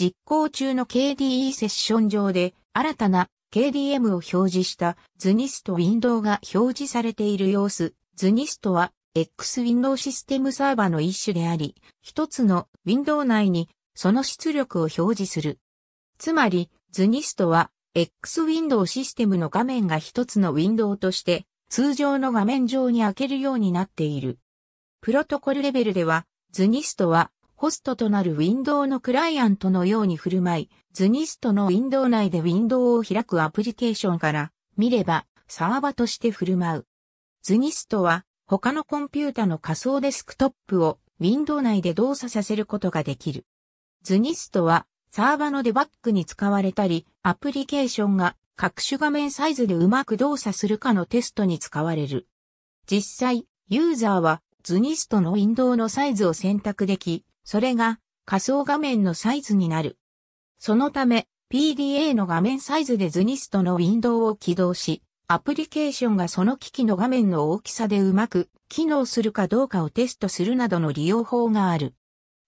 実行中の KDE セッション上で新たな KDM を表示したズニストウィンドウが表示されている様子。ズニストは X ウィンドウシステムサーバーの一種であり、一つのウィンドウ内にその出力を表示する。つまり、ズニストは X ウィンドウシステムの画面が一つのウィンドウとして通常の画面上に開けるようになっている。プロトコルレベルでは、ズニストはホストとなるウィンドウのクライアントのように振る舞い、ズニストのウィンドウ内でウィンドウを開くアプリケーションから見ればサーバとして振る舞う。ズニストは他のコンピュータの仮想デスクトップをウィンドウ内で動作させることができる。ズニストはサーバのデバッグに使われたり、アプリケーションが各種画面サイズでうまく動作するかのテストに使われる。実際、ユーザーはズニストのウィンドウのサイズを選択でき、それが仮想画面のサイズになる。そのため、PDA の画面サイズでズニス t のウィンドウを起動し、アプリケーションがその機器の画面の大きさでうまく機能するかどうかをテストするなどの利用法がある。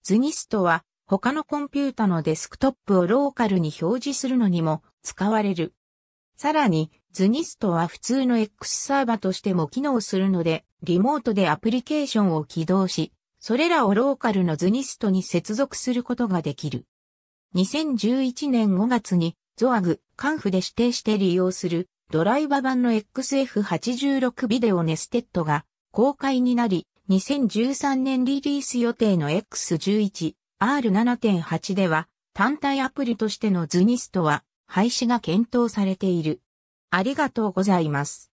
n ニストは他のコンピュータのデスクトップをローカルに表示するのにも使われる。さらに、ズニス t は普通の X サーバとしても機能するので、リモートでアプリケーションを起動し、それらをローカルのズニストに接続することができる。2011年5月に、ゾアグ、カンフで指定して利用する、ドライバ版の XF86 ビデオネステッドが公開になり、2013年リリース予定の X11、R7.8 では、単体アプリとしてのズニストは、廃止が検討されている。ありがとうございます。